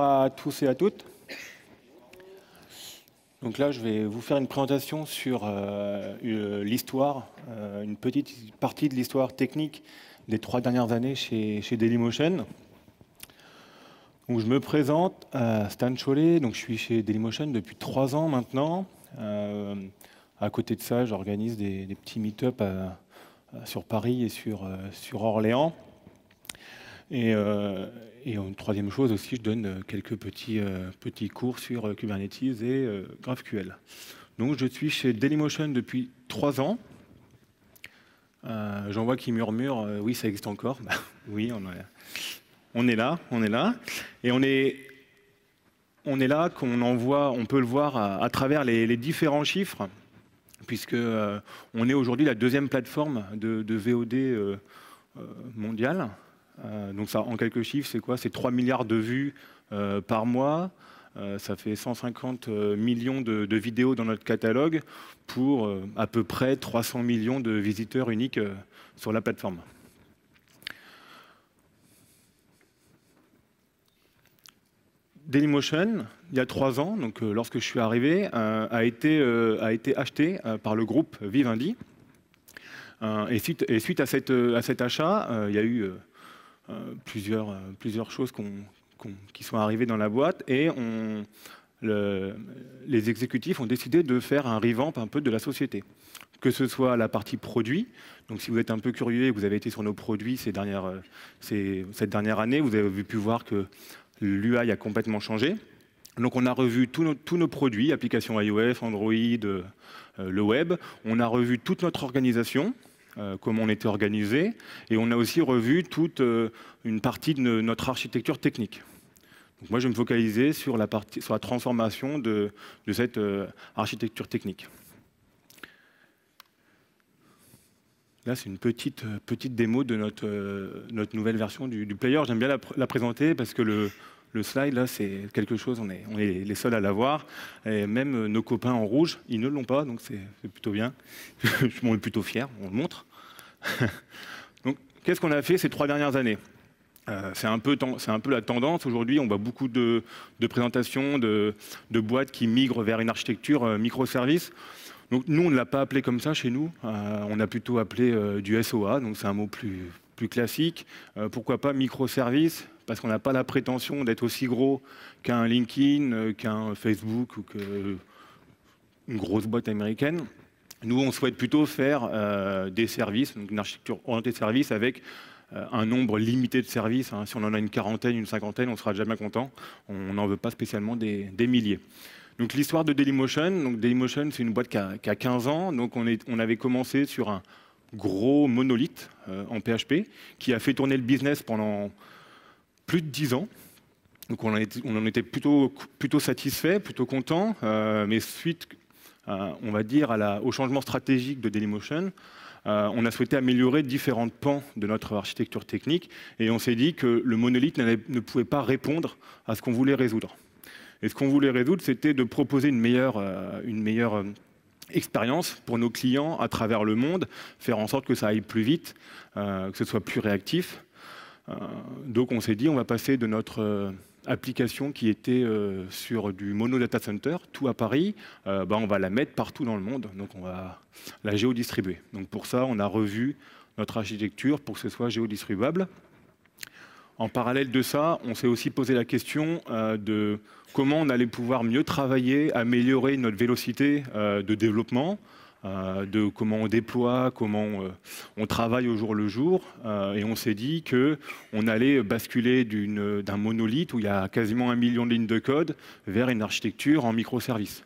à tous et à toutes. Donc là, je vais vous faire une présentation sur euh, euh, l'histoire, euh, une petite partie de l'histoire technique des trois dernières années chez, chez Dailymotion. Donc je me présente, Stan Chollet, donc je suis chez Dailymotion depuis trois ans maintenant. à côté de ça, j'organise des, des, petits meet-up sur Paris et sur, sur Orléans. Euh, et, une troisième chose aussi, je donne euh, quelques petits, euh, petits cours sur Kubernetes et GraphQL. Donc je suis chez Dailymotion depuis trois ans. J'en vois qui murmurent Oui, ça existe encore. Bah, oui, on, est, là, on est là. Et on est, on est là qu'on en voit, on peut le voir à, travers les, différents chiffres, puisque on est aujourd'hui la deuxième plateforme de VOD mondiale. Euh, donc ça, en quelques chiffres, c'est quoi C'est 3 milliards de vues euh, par mois. Euh, ça fait 150 millions de, vidéos dans notre catalogue pour à peu près 300 millions de visiteurs uniques sur la plateforme. Dailymotion, il y a trois ans, donc, lorsque je suis arrivé, a, été, a, été, acheté par le groupe Vivendi. Et suite, et, suite, à, cette, à cet achat, il y a eu euh, plusieurs, euh, plusieurs choses qui sont arrivées dans la boîte et on, les exécutifs ont décidé de faire un revamp un peu de la société. Que ce soit la partie produit, donc si vous êtes un peu curieux et que vous avez été sur nos produits ces dernières, euh, cette dernière année, vous avez pu voir que l'UI a complètement changé. Donc on a revu tous nos, produits, applications iOS, Android, le web. On a revu toute notre organisation. Euh, comment on était organisé, et on a aussi revu toute euh, une partie de notre architecture technique. Donc moi, je vais me focaliser sur la, partie, sur la transformation de, cette euh, architecture technique. Là, c'est une petite, petite démo de notre, notre nouvelle version du, player. J'aime bien la, la présenter parce que le, le slide, là, c'est quelque chose, on est, les seuls à l'avoir. Et même euh, nos copains en rouge, ils ne l'ont pas, donc c'est plutôt bien. Je m'en plutôt fier, on le montre. donc, qu'est-ce qu'on a fait ces trois dernières années euh, c'est un, peu un peu la tendance. Aujourd'hui, on voit beaucoup de, présentations, de, boîtes qui migrent vers une architecture euh, microservice. Donc nous, on ne l'a pas appelé comme ça chez nous. on a plutôt appelé du SOA, donc c'est un mot plus classique. pourquoi pas microservice parce qu'on n'a pas la prétention d'être aussi gros qu'un LinkedIn, euh, qu'un Facebook ou qu'une euh, grosse boîte américaine. Nous, on souhaite plutôt faire euh, des services, une architecture orientée de services avec un nombre limité de services. Hein. Si on en a une quarantaine, une cinquantaine, on sera déjà content. On n'en veut pas spécialement des, milliers. Donc l'histoire de Dailymotion, donc Dailymotion, c'est une boîte qui a, 15 ans. Donc on, est, on avait commencé sur un gros monolithe en PHP qui a fait tourner le business pendant plus de 10 ans. Donc on en était, plutôt, plutôt satisfait, plutôt content, euh, mais suite, euh, on va dire, à la, au changement stratégique de Dailymotion, euh, on a souhaité améliorer différents pans de notre architecture technique et on s'est dit que le monolithe ne pouvait pas répondre à ce qu'on voulait résoudre. Et ce qu'on voulait résoudre, c'était de proposer une meilleure, une meilleure expérience pour nos clients à travers le monde, faire en sorte que ça aille plus vite, que ce soit plus réactif. Euh, donc on s'est dit, on va passer de notre euh, application qui était euh, sur du mono data center, tout à Paris, ben, on va la mettre partout dans le monde, donc on va la géodistribuer. Donc pour ça, on a revu notre architecture pour que ce soit géodistribuable. En parallèle de ça, on s'est aussi posé la question de comment on allait pouvoir mieux travailler, améliorer notre vélocité de développement. Euh, de comment on déploie, comment euh, on, travaille au jour le jour. Euh, et on s'est dit qu'on allait basculer d'un monolithe où il y a quasiment un million de lignes de code vers une architecture en microservices.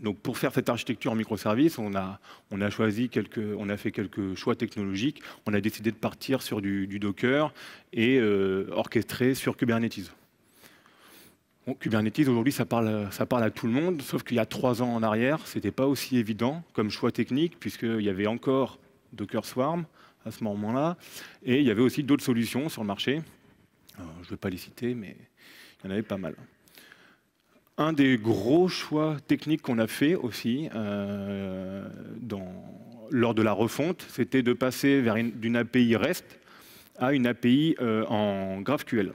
Donc pour faire cette architecture en microservice, on a, on a, fait quelques choix technologiques. On a décidé de partir sur du, Docker et orchestrer sur Kubernetes. Kubernetes, aujourd'hui, ça parle, ça parle à tout le monde, sauf qu'il y a trois ans en arrière, ce n'était pas aussi évident comme choix technique, puisqu'il y avait encore Docker Swarm à ce moment-là, et il y avait aussi d'autres solutions sur le marché. je ne vais pas les citer, mais il y en avait pas mal. Un des gros choix techniques qu'on a fait aussi euh, lors de la refonte, c'était de passer d'une API REST à une API euh, en GraphQL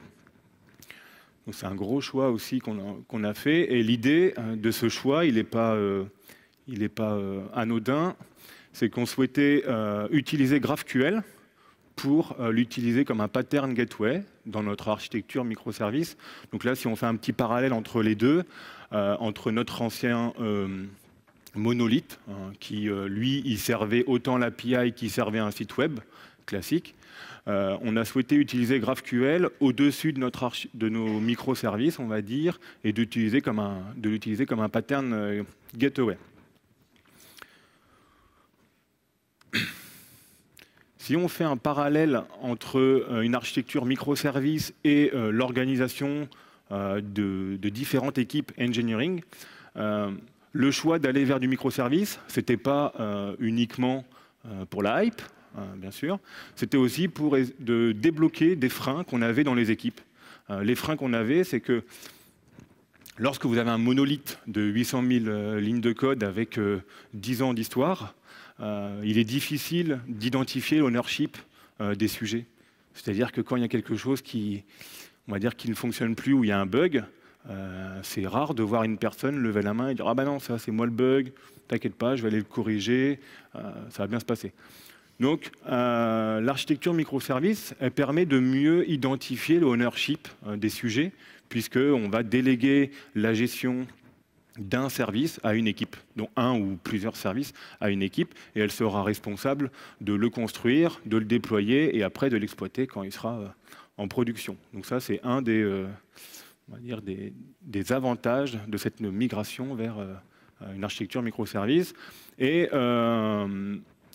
c'est un gros choix aussi qu'on a, fait. Et l'idée hein, de ce choix, il n'est pas, euh, il pas euh, anodin. C'est qu'on souhaitait euh, utiliser GraphQL pour l'utiliser comme un pattern gateway dans notre architecture microservice. Donc là, si on fait un petit parallèle entre les deux, entre notre ancien monolithe, hein, qui lui, il servait autant l'API qu'il servait un site web classique, euh, on a souhaité utiliser GraphQL au-dessus de, de nos microservices, on va dire, et de l'utiliser comme un pattern euh, getaway. Si on fait un parallèle entre euh, une architecture microservice et l'organisation de, de, différentes équipes engineering, le choix d'aller vers du microservice, ce n'était pas uniquement pour la hype, Hein, bien sûr, c'était aussi pour de débloquer des freins qu'on avait dans les équipes. Euh, les freins qu'on avait, c'est que lorsque vous avez un monolithe de 800 000 euh, lignes de code avec 10 euh, ans d'histoire, il est difficile d'identifier l'ownership des sujets. C'est-à-dire que quand il y a quelque chose qui, on va dire, qui ne fonctionne plus ou il y a un bug, c'est rare de voir une personne lever la main et dire Ah ben non, ça c'est moi le bug, t'inquiète pas, je vais aller le corriger, ça va bien se passer. Donc, euh, l'architecture microservice, elle permet de mieux identifier l'ownership euh, des sujets, puisqu'on va déléguer la gestion d'un service à une équipe, donc un ou plusieurs services à une équipe, et elle sera responsable de le construire, de le déployer et après de l'exploiter quand il sera euh, en production. Donc ça, c'est un des, des, avantages de cette migration vers une architecture microservice. Et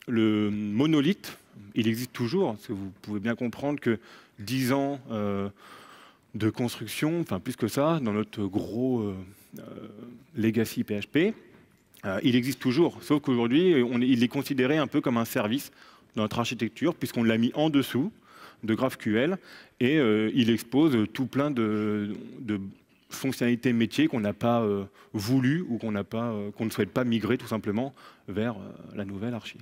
le monolithe, il existe toujours, parce vous pouvez bien comprendre que 10 ans euh, de construction, enfin plus que ça, dans notre gros euh, euh, legacy PHP, il existe toujours, sauf qu'aujourd'hui, il est considéré un peu comme un service dans notre architecture, puisqu'on l'a mis en dessous de GraphQL, et il expose tout plein de fonctionnalités métier qu'on n'a pas euh, voulu ou qu'on pas euh, qu'on ne souhaite pas migrer tout simplement vers euh, la nouvelle archi.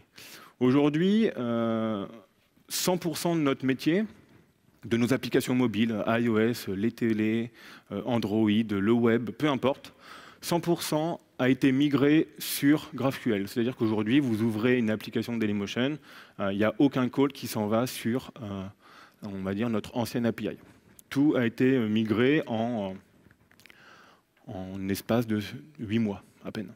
Aujourd'hui, 100% de notre métier, de nos applications mobiles, iOS, les télés, Android, le web, peu importe, 100% a été migré sur GraphQL. C'est-à-dire qu'aujourd'hui, vous ouvrez une application Dailymotion, il n'y a aucun call qui s'en va sur, on va dire, notre ancienne API. Tout a été migré en en espace de huit mois à peine.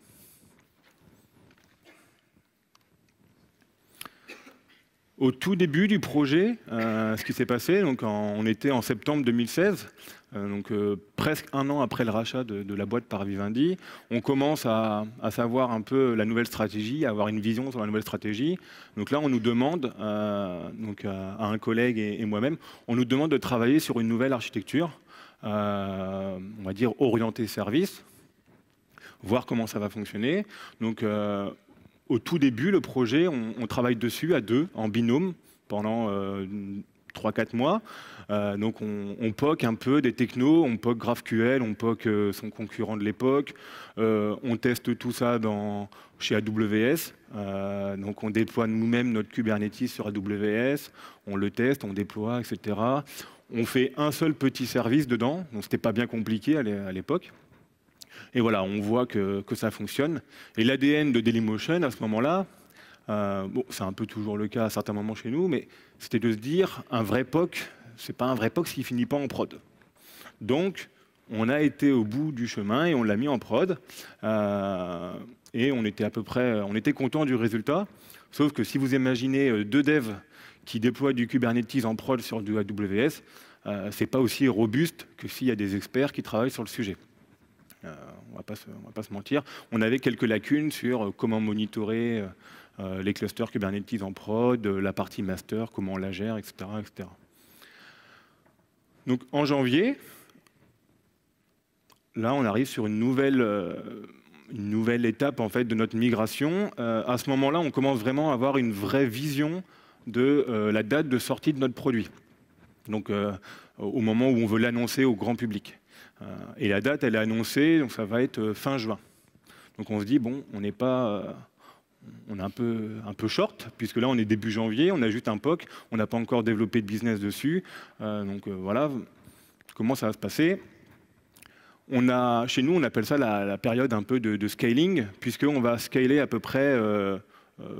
Au tout début du projet, euh, ce qui s'est passé, donc on était en septembre 2016, euh, donc euh, presque un an après le rachat de, la boîte par Vivendi, on commence à, savoir un peu la nouvelle stratégie, à avoir une vision sur la nouvelle stratégie. Donc là, on nous demande, donc à, un collègue et moi-même, on nous demande de travailler sur une nouvelle architecture euh, on va dire, orienter service, voir comment ça va fonctionner. Donc, euh, au tout début, le projet, on, travaille dessus à deux, en binôme, pendant 3-4 euh, mois. donc on, on, poque un peu des technos, on poque GraphQL, on poque son concurrent de l'époque. on teste tout ça dans, chez AWS. donc on déploie nous-mêmes notre Kubernetes sur AWS, on le teste, on déploie, etc. On fait un seul petit service dedans, donc n'était pas bien compliqué à l'époque. Et voilà, on voit que, ça fonctionne. Et l'ADN de Dailymotion, à ce moment-là, euh, bon, c'est un peu toujours le cas à certains moments chez nous, mais c'était de se dire, un vrai POC, ce n'est pas un vrai POC s'il finit pas en prod. Donc, on a été au bout du chemin et on l'a mis en prod. Euh, et on était à peu près, on était content du résultat. Sauf que si vous imaginez euh, deux devs qui déploie du Kubernetes en prod sur du AWS, ce euh, c'est pas aussi robuste que s'il y a des experts qui travaillent sur le sujet. Euh, on ne va pas se mentir. On avait quelques lacunes sur euh, comment monitorer les clusters Kubernetes en prod, la partie master, comment on la gère, etc. Donc en janvier, là on arrive sur une nouvelle, une nouvelle étape en fait, de notre migration. à ce moment-là, on commence vraiment à avoir une vraie vision de euh, la date de sortie de notre produit. Donc, euh, au moment où on veut l'annoncer au grand public. Euh, et la date, elle est annoncée, donc ça va être fin juin. Donc, on se dit, bon, on n'est pas on est un peu, un peu short, puisque là, on est début janvier, on a juste un POC, on n'a pas encore développé de business dessus. donc voilà, comment ça va se passer on a, Chez nous, on appelle ça la, période un peu de, scaling scaling, puisqu'on va scaler à peu près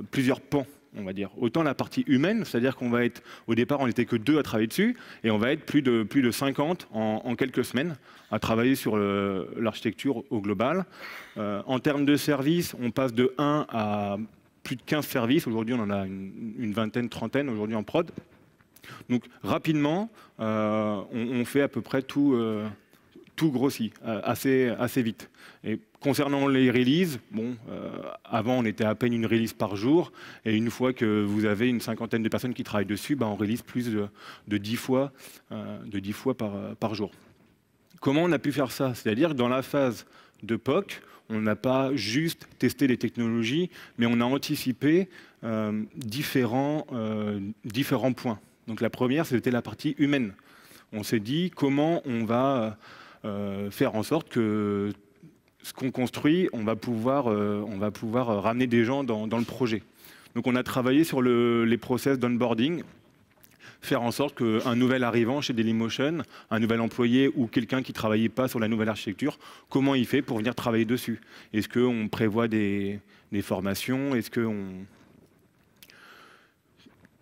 plusieurs pans on va dire. Autant la partie humaine, c'est-à-dire qu'on va être, au départ, on n'était que deux à travailler dessus, et on va être plus de, plus de 50 en, quelques semaines à travailler sur l'architecture au global. Euh, en termes de services, on passe de 1 à plus de 15 services. Aujourd'hui, on en a une, vingtaine, trentaine aujourd'hui en prod. Donc rapidement, euh, on, fait à peu près tout, euh, tout grossit euh, assez, assez vite. Et concernant les releases, bon, euh, avant on était à peine une release par jour, et une fois que vous avez une cinquantaine de personnes qui travaillent dessus, bah, on release plus de, de 10 fois, euh, de fois par, par jour. Comment on a pu faire ça C'est-à-dire dans la phase de POC, on n'a pas juste testé les technologies, mais on a anticipé différents, différents points. Donc la première, c'était la partie humaine. On s'est dit comment on va euh, faire en sorte que ce qu'on construit, on va pouvoir, euh, on va pouvoir euh, ramener des gens dans, le projet. Donc on a travaillé sur les process d'onboarding, faire en sorte qu'un nouvel arrivant chez Dailymotion, un nouvel employé ou quelqu'un qui ne travaillait pas sur la nouvelle architecture, comment il fait pour venir travailler dessus Est-ce qu'on prévoit des, des formations Est-ce qu'on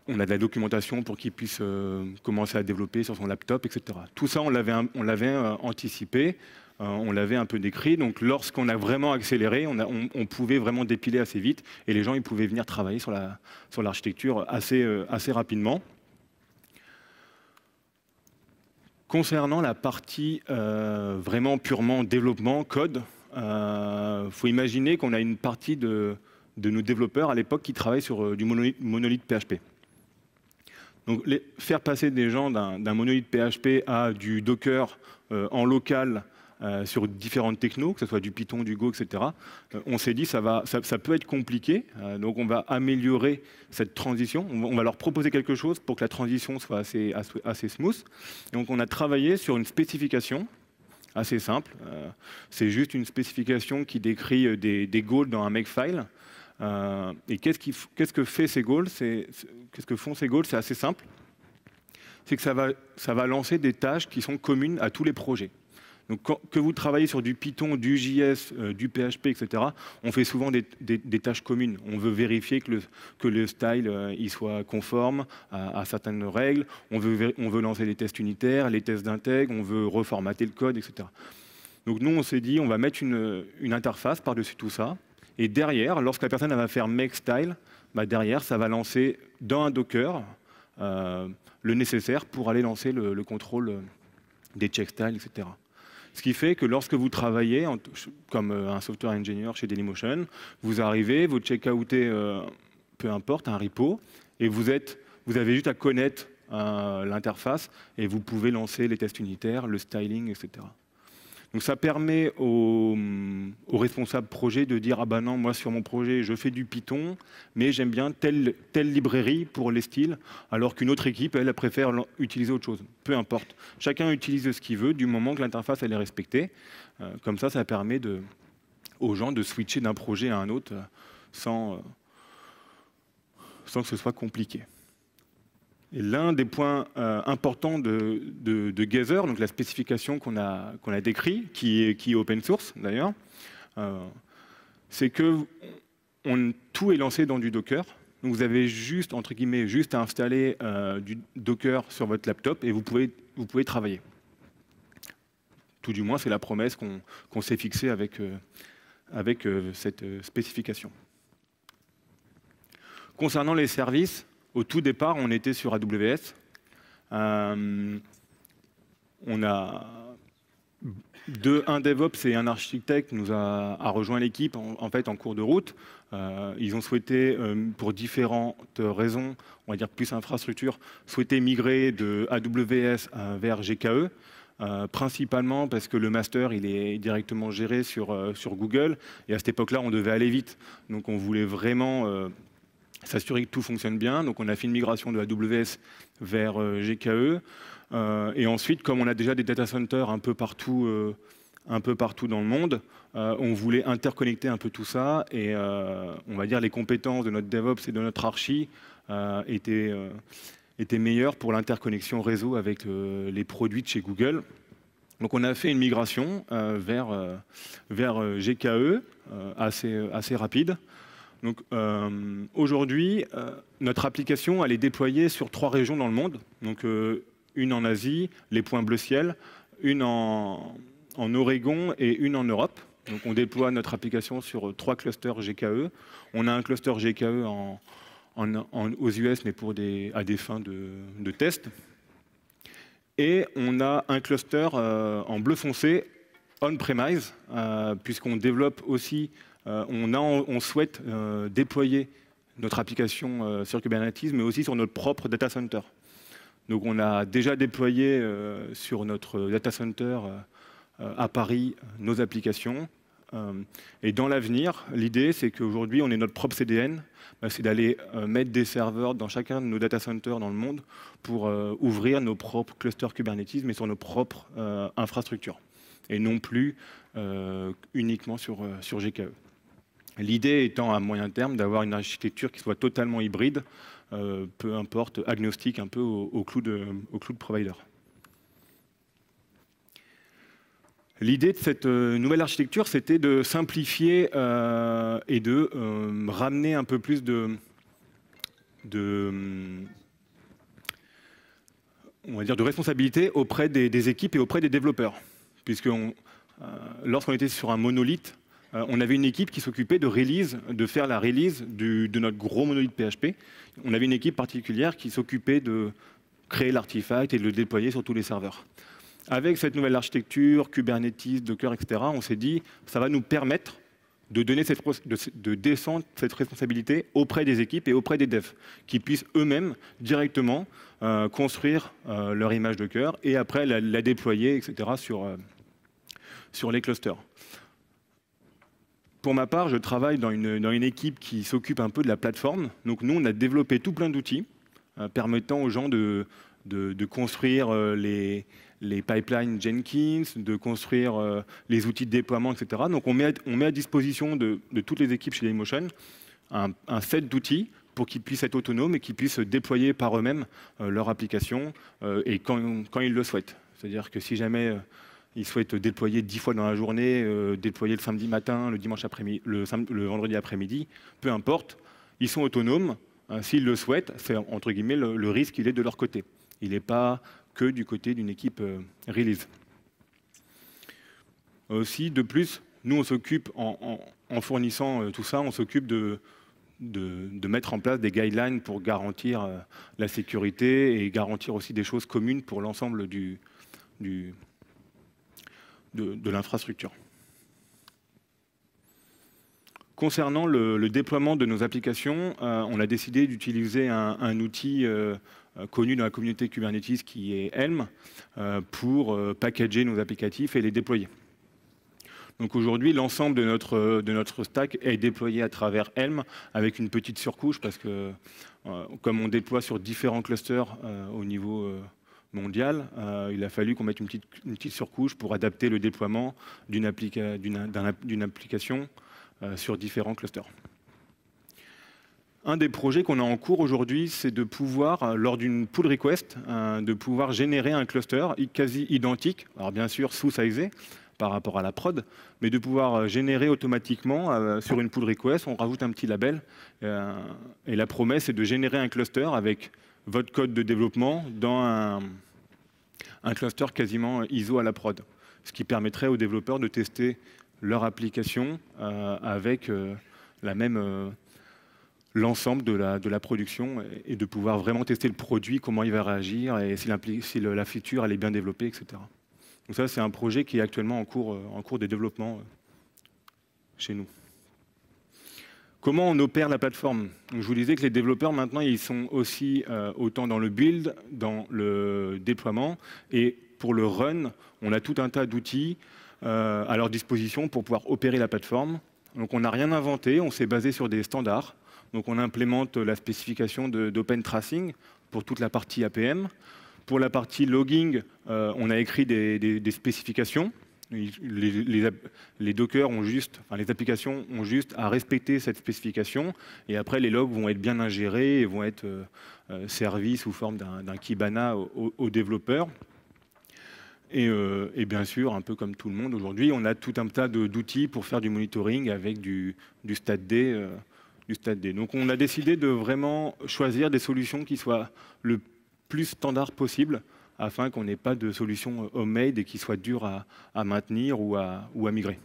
on a de la documentation pour qu'il puisse euh, commencer à développer sur son laptop, etc. Tout ça, on l'avait, euh, anticipé, euh, on l'avait un peu décrit. Donc, lorsqu'on a vraiment accéléré, on, pouvait vraiment dépiler assez vite et les gens ils pouvaient venir travailler sur, l'architecture assez, rapidement. Concernant la partie vraiment purement développement, code, il faut imaginer qu'on a une partie de, de nos développeurs à l'époque qui travaillent sur du monolithe PHP. Donc faire passer des gens d'un monolithe PHP à du Docker euh, en local euh, sur différentes technos, que ce soit du Python, du Go, etc., euh, on s'est dit ça, ça, peut être compliqué, donc on va améliorer cette transition, on va, leur proposer quelque chose pour que la transition soit assez, assez smooth. donc on a travaillé sur une spécification assez simple, c'est juste une spécification qui décrit des, des goals dans un makefile, euh, et qu'est-ce, que fait ces Qu'est-ce que font ces goals C'est assez simple. C'est que ça va, lancer des tâches qui sont communes à tous les projets. Donc, que vous travaillez sur du Python, du JS, euh, du PHP, etc., on fait souvent des, tâches communes. On veut vérifier que le, style euh, il soit conforme à, certaines règles. On veut, lancer les tests unitaires, les tests d'intègre. On veut reformater le code, etc. Donc, nous, on s'est dit, on va mettre une interface par-dessus tout ça et derrière, lorsque la personne va faire make style, bah, derrière, ça va lancer dans un Docker euh, le nécessaire pour aller lancer le, contrôle euh, des check styles, etc. Ce qui fait que lorsque vous travaillez comme euh, un software engineer chez Dailymotion, vous arrivez, vous check-outez, peu importe, un repo, et vous, avez juste à connaître l'interface, et vous pouvez lancer les tests unitaires, le styling, etc. Donc ça permet aux, responsable responsables projet de dire ah ben non moi sur mon projet je fais du Python mais j'aime bien telle telle librairie pour les styles alors qu'une autre équipe elle, préfère utiliser autre chose. Peu importe. Chacun utilise ce qu'il veut du moment que l'interface elle est respectée. Euh, comme ça ça permet aux gens de switcher d'un projet à un autre euh, sans euh, sans que ce soit compliqué. L'un des points euh, importants de, de, Gather, donc la spécification qu'on a, décrite, décrit, qui est, open source d'ailleurs, euh, c'est que tout est lancé dans du Docker. vous avez juste, entre guillemets, juste à installer euh, du Docker sur votre laptop et vous pouvez, travailler. Tout du moins, c'est la promesse qu'on s'est fixée avec cette spécification. Concernant les services, au tout départ, on était sur AWS. Euh, un DevOps et un architecte nous a, rejoint l'équipe en, fait en cours de route. Euh, ils ont souhaité, euh, pour différentes raisons, on va dire plus infrastructure, souhaiter migrer de AWS vers GKE. principalement parce que le master il est directement géré sur, Google et à cette époque-là on devait aller vite donc on voulait vraiment s'assurer que tout fonctionne bien. Donc on a fait une migration de AWS vers euh, GKE. Euh, et ensuite, comme on a déjà des data centers un peu partout, euh, un peu partout dans le monde, on voulait interconnecter un peu tout ça. Et on va dire les compétences de notre DevOps et de notre archi étaient, étaient meilleures pour l'interconnexion réseau avec les produits de chez Google. Donc on a fait une migration vers, vers GKE assez, assez rapide. Donc euh, aujourd'hui, euh, notre application est déployée sur trois régions dans le monde. Donc euh, une en Asie, les points bleu ciel, une en, en, Oregon et une en Europe. Donc on déploie notre application sur trois clusters GKE. On a un cluster GKE aux US, mais pour des, à des fins de, de test. Et on a un cluster en bleu foncé on-premise, euh, puisqu'on développe aussi, euh, on, souhaite euh, déployer notre application sur Kubernetes, mais aussi sur notre propre data center. Donc on a déjà déployé sur notre data center à Paris nos applications. et dans l'avenir, l'idée, c'est qu'aujourd'hui, on est notre propre CDN. Bah, c'est d'aller mettre des serveurs dans chacun de nos data centers dans le monde pour ouvrir nos propres clusters Kubernetes, mais sur nos propres infrastructures et non plus euh, uniquement sur, euh, sur GKE. L'idée étant à moyen terme d'avoir une architecture qui soit totalement hybride, euh, peu importe, agnostique un peu au, clou, de, au provider. L'idée de cette nouvelle architecture, c'était de simplifier et de ramener un peu plus de, on va dire de responsabilité auprès des équipes et auprès des développeurs puisque euh, lorsqu'on était sur un monolithe, euh, on avait une équipe qui s'occupait de release, de faire la release de notre gros monolithe PHP. On avait une équipe particulière qui s'occupait de créer l'artifact et de le déployer sur tous les serveurs. Avec cette nouvelle architecture, Kubernetes, Docker, etc., on s'est dit, ça va nous permettre de, donner de, descendre cette responsabilité auprès des équipes et auprès des devs, qui puissent eux-mêmes directement euh, construire leur image Docker et après la, déployer, etc., sur, sur les clusters. Pour ma part, je travaille dans une, dans une équipe qui s'occupe un peu de la plateforme. Donc nous, on a développé tout plein d'outils euh, permettant aux gens de, de, construire euh, les, les pipelines Jenkins, de construire euh, les outils de déploiement, etc. Donc on met à, on met à disposition de, de, toutes les équipes chez Dailymotion un, un set d'outils pour qu'ils puissent être autonomes et qu'ils puissent déployer par eux-mêmes leur application et quand, quand, ils le souhaitent. C'est-à-dire que si jamais ils souhaitent déployer dix fois dans la journée, euh, déployer le samedi matin, le, dimanche après le, le vendredi après-midi, peu importe. Ils sont autonomes. Hein, s'ils le souhaitent, c'est entre guillemets le, risque, il est de leur côté. Il n'est pas que du côté d'une équipe euh, release. Aussi, de plus, nous, on s'occupe, en, fournissant euh, tout ça, on s'occupe de, mettre en place des guidelines pour garantir la sécurité et garantir aussi des choses communes pour l'ensemble du, du, de, l'infrastructure. Concernant le, déploiement de nos applications, euh, on a décidé d'utiliser un, outil euh, euh, connu dans la communauté Kubernetes qui est Helm pour packager nos applicatifs et les déployer. Donc aujourd'hui, l'ensemble de notre, de notre stack est déployé à travers Helm avec une petite surcouche parce que comme on déploie sur différents clusters au niveau mondiale, euh, il a fallu qu'on mette une petite, surcouche pour adapter le déploiement d'une application euh, sur différents clusters. Un des projets qu'on a en cours aujourd'hui, c'est de pouvoir, euh, lors d'une pull request, de pouvoir générer un cluster quasi identique, alors bien sûr sous-sizé par rapport à la prod, mais de pouvoir générer automatiquement sur une pull request, on rajoute un petit label. et la promesse est de générer un cluster avec votre code de développement dans un, cluster quasiment ISO à la prod, ce qui permettrait aux développeurs de tester leur application euh, avec euh, la même euh, l'ensemble de la, de la production et de pouvoir vraiment tester le produit, comment il va réagir et si, la feature elle est bien développée, etc. Donc ça, c'est un projet qui est actuellement en cours, en cours de développement chez nous. Comment on opère la plateforme Je vous disais que les développeurs, maintenant, ils sont aussi euh, autant dans le build, dans le déploiement, et pour le run, on a tout un tas d'outils euh, à leur disposition pour pouvoir opérer la plateforme. Donc on n'a rien inventé, on s'est basé sur des standards. Donc on implémente la spécification d'Open Tracing pour toute la partie APM. Pour la partie logging, euh, on a écrit des spécifications les, ont juste, les applications ont juste à respecter cette spécification et après les logs vont être bien ingérés et vont être euh, euh servis sous forme d'un Kibana aux développeurs. Euh, et, bien sûr, un peu comme tout le monde aujourd'hui, on a tout un tas d'outils pour faire du monitoring avec du, stade du stade euh, D. Donc on a décidé de vraiment choisir des solutions qui soient le plus standard possible afin qu'on n'ait pas de solution euh, homemade et qui soit dure à, maintenir ou à, migrer.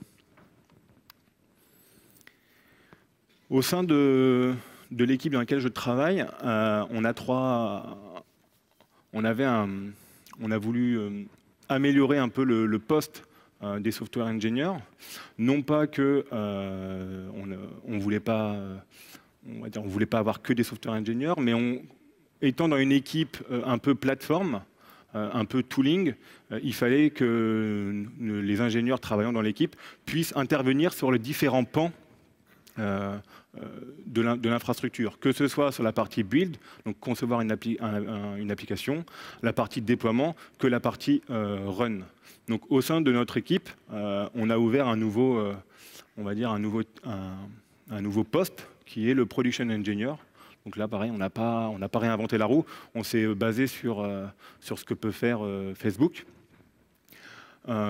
Au sein de, l'équipe dans laquelle je travaille, euh, on a trois. On, avait on a voulu euh, améliorer un peu le, poste des software engineers. Non pas que on ne voulait pas. on voulait pas avoir que des software engineers, mais on, étant dans une équipe un peu plateforme, euh, un peu tooling, euh, il fallait que les ingénieurs travaillant dans l'équipe puissent intervenir sur les différents pans euh, de l'infrastructure, que ce soit sur la partie build, donc concevoir une, application, la partie déploiement, que la partie run. Donc au sein de notre équipe, on a ouvert un nouveau, on va dire un nouveau poste qui est le production engineer, donc là, pareil, on n'a pas, pas réinventé la roue, on s'est euh, basé euh, sur, ce que peut faire euh, Facebook.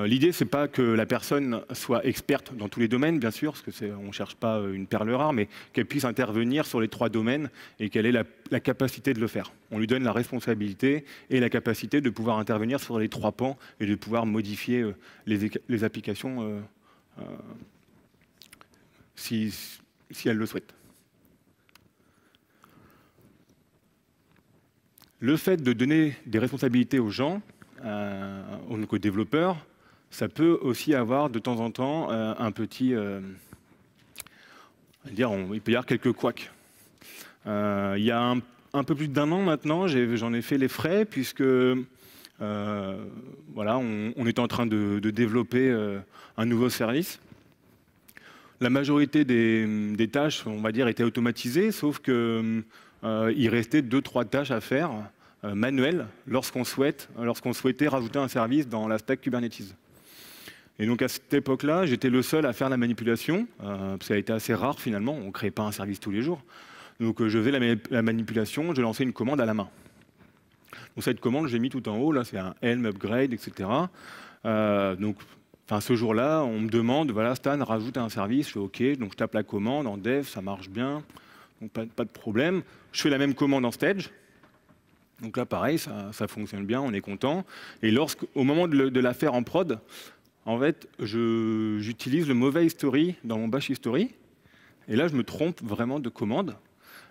L'idée, c'est pas que la personne soit experte dans tous les domaines, bien sûr, parce que on cherche pas une perle rare, mais qu'elle puisse intervenir sur les trois domaines et qu'elle ait la, capacité de le faire. On lui donne la responsabilité et la capacité de pouvoir intervenir sur les trois pans et de pouvoir modifier les, applications si elle le souhaite. Le fait de donner des responsabilités aux gens, euh, aux développeurs, ça peut aussi avoir de temps en temps euh, un petit... Euh, dire, il peut y avoir quelques couacs. Euh, il y a un, peu plus d'un an maintenant, j'en ai, fait les frais, puisque voilà, on, était en train de, développer un nouveau service. La majorité des, des, tâches, on va dire, étaient automatisées, sauf que euh, il restait deux, trois tâches à faire euh, manuelles lorsqu'on souhaitait rajouter un service dans la stack Kubernetes. Et donc à cette époque-là, j'étais le seul à faire la manipulation, parce euh, ça a été assez rare finalement, on ne crée pas un service tous les jours. Donc je fais la, manipulation, je lançais une commande à la main. Donc cette commande, j'ai mis tout en haut, là c'est un Helm upgrade, etc. donc ce jour-là, on me demande, voilà Stan, rajoute un service, je fais OK, donc je tape la commande en dev, ça marche bien donc pas, de problème. Je fais la même commande en stage. Donc là, pareil, ça, fonctionne bien, on est content. Et lorsque, au moment de, la faire en prod, en fait, j'utilise le mauvais history dans mon bash history. Et là, je me trompe vraiment de commande.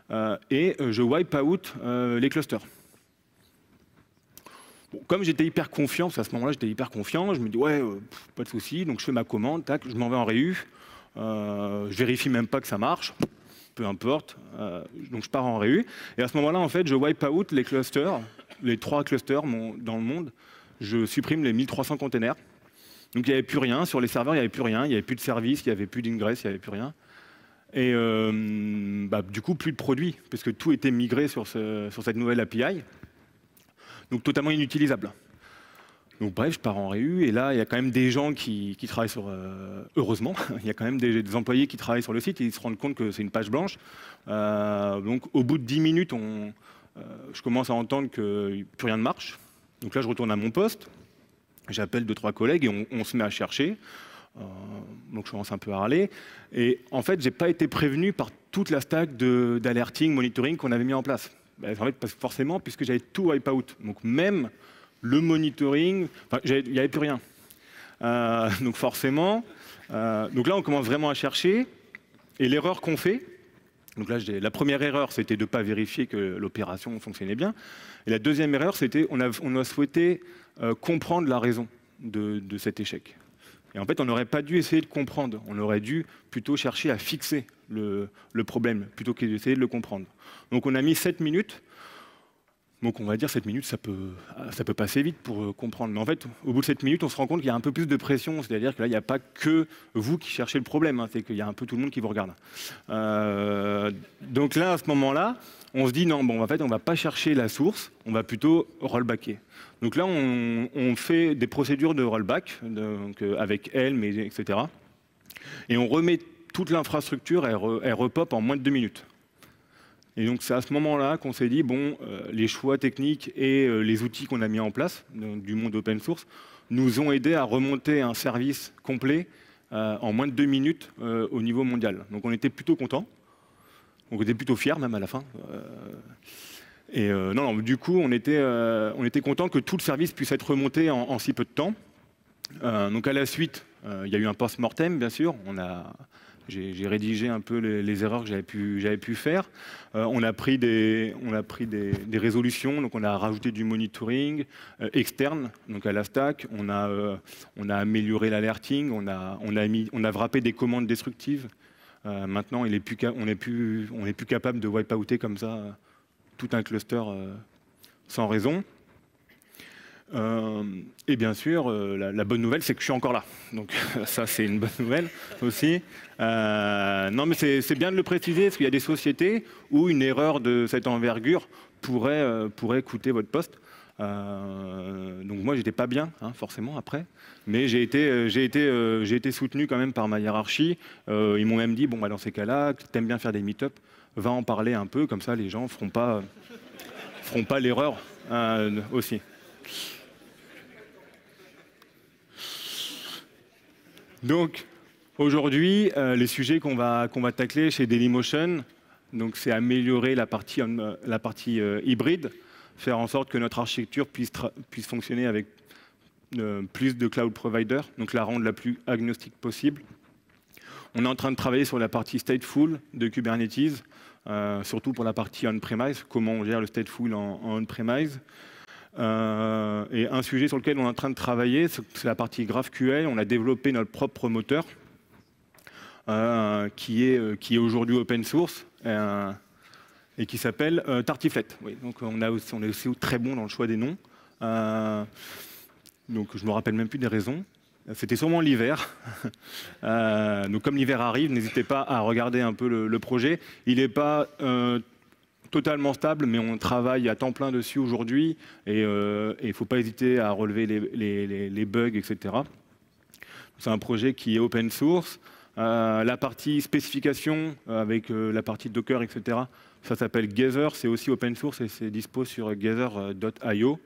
Euh, et euh, je wipe out euh, les clusters. comme j'étais hyper confiant, à ce moment-là, j'étais hyper confiant, je me dis, ouais, pas de souci, donc je fais ma commande, tac, je m'en vais en réu, je vérifie même pas que ça marche, peu importe. Euh, donc je pars en réu. Et à ce moment-là, en fait, je wipe out les clusters, les trois clusters dans le monde. Je supprime les 1300 containers. Donc il n'y avait plus rien. Sur les serveurs, il n'y avait plus rien. Il n'y avait plus de service, il n'y avait plus d'ingress, il n'y avait plus rien. Et euh, bah, du coup, plus de produits, puisque tout était migré sur cette nouvelle API. Donc totalement inutilisable. Donc bref, je pars en réu et là, il y a quand même des gens qui, travaillent sur... Euh, heureusement, il y a quand même des, employés qui travaillent sur le site et ils se rendent compte que c'est une page blanche. Euh, donc au bout de 10 minutes, on, euh, je commence à entendre que plus rien ne marche. Donc là, je retourne à mon poste, j'appelle deux, trois collègues et on, se met à chercher. donc je commence un peu à râler. Et en fait, je n'ai pas été prévenu par toute la stack d'alerting, monitoring qu'on avait mis en place. Ben, en fait, parce, forcément, puisque j'avais tout wipe out. Donc même le monitoring, il n'y avait plus rien. Euh, donc forcément, euh, donc là on commence vraiment à chercher, et l'erreur qu'on fait, donc là la première erreur c'était de ne pas vérifier que l'opération fonctionnait bien, et la deuxième erreur c'était on a, souhaité euh, comprendre la raison de, cet échec. Et en fait on n'aurait pas dû essayer de comprendre, on aurait dû plutôt chercher à fixer le, problème plutôt qu'essayer d'essayer de le comprendre. Donc on a mis 7 minutes donc on va dire 7 minutes, ça peut, ça peut passer vite pour euh, comprendre. Mais en fait, au bout de cette minute, on se rend compte qu'il y a un peu plus de pression. C'est-à-dire que là, il n'y a pas que vous qui cherchez le problème. Hein. c'est qu'il y a un peu tout le monde qui vous regarde. Euh, donc là, à ce moment-là, on se dit non, bon, en fait, on ne va pas chercher la source, on va plutôt rollbacker. Donc là, on, fait des procédures de rollback euh, avec elle, etc. Et on remet toute l'infrastructure, elle, repop en moins de 2 minutes. Et donc c'est à ce moment-là qu'on s'est dit, bon, euh, les choix techniques et euh, les outils qu'on a mis en place du monde open source nous ont aidé à remonter un service complet euh, en moins de deux minutes au niveau mondial. Donc on était plutôt contents, on était plutôt fiers même à la fin. et non, non du coup, on était, on était content que tout le service puisse être remonté en, en si peu de temps. donc à la suite, il y a eu un post-mortem, bien sûr. On a, j'ai rédigé un peu les, erreurs que j'avais pu, faire. Euh, on a pris, des, on a pris des, résolutions, donc on a rajouté du monitoring euh, externe, donc à la stack. On a, euh, amélioré l'alerting, on a, on, wrappé des commandes destructives. maintenant, on n'est plus, plus capable de wipe-outer comme ça tout un cluster sans raison. Euh, et bien sûr, euh, la, bonne nouvelle, c'est que je suis encore là. Donc ça, c'est une bonne nouvelle aussi. Euh, non, mais c'est bien de le préciser, parce qu'il y a des sociétés où une erreur de cette envergure pourrait, coûter votre poste. donc moi, j'étais pas bien, hein, forcément, après. Mais j'ai été, soutenu quand même par ma hiérarchie. ils m'ont même dit, bon, bah, dans ces cas-là, tu aimes bien faire des meet-up, va en parler un peu, comme ça les gens feront feront pas l'erreur aussi. Donc, aujourd'hui, euh, les sujets qu'on va, qu'on tacler chez Dailymotion, c'est améliorer la partie, euh, la partie euh, hybride, faire en sorte que notre architecture puisse, fonctionner avec plus de cloud providers, donc la rendre la plus agnostique possible. On est en train de travailler sur la partie stateful de Kubernetes, surtout pour la partie on-premise, comment on gère le stateful en on-premise. Euh, et un sujet sur lequel on est en train de travailler, c'est la partie GraphQL. On a développé notre propre moteur euh, qui est, euh, qui est aujourd'hui open source et qui s'appelle Tartiflette. Oui, donc on, a on est aussi très bon dans le choix des noms. donc je ne me rappelle même plus des raisons. C'était sûrement l'hiver. donc comme l'hiver arrive, n'hésitez pas à regarder un peu le, le projet. Il n'est pas totalement stable, mais on travaille à temps plein dessus aujourd'hui et il euh, ne faut pas hésiter à relever les, bugs, etc. C'est un projet qui est open source. Euh, la partie spécification euh, avec la partie Docker, etc., ça s'appelle Gather, c'est aussi open source et c'est dispo sur gather.io.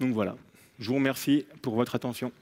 donc voilà, je vous remercie pour votre attention.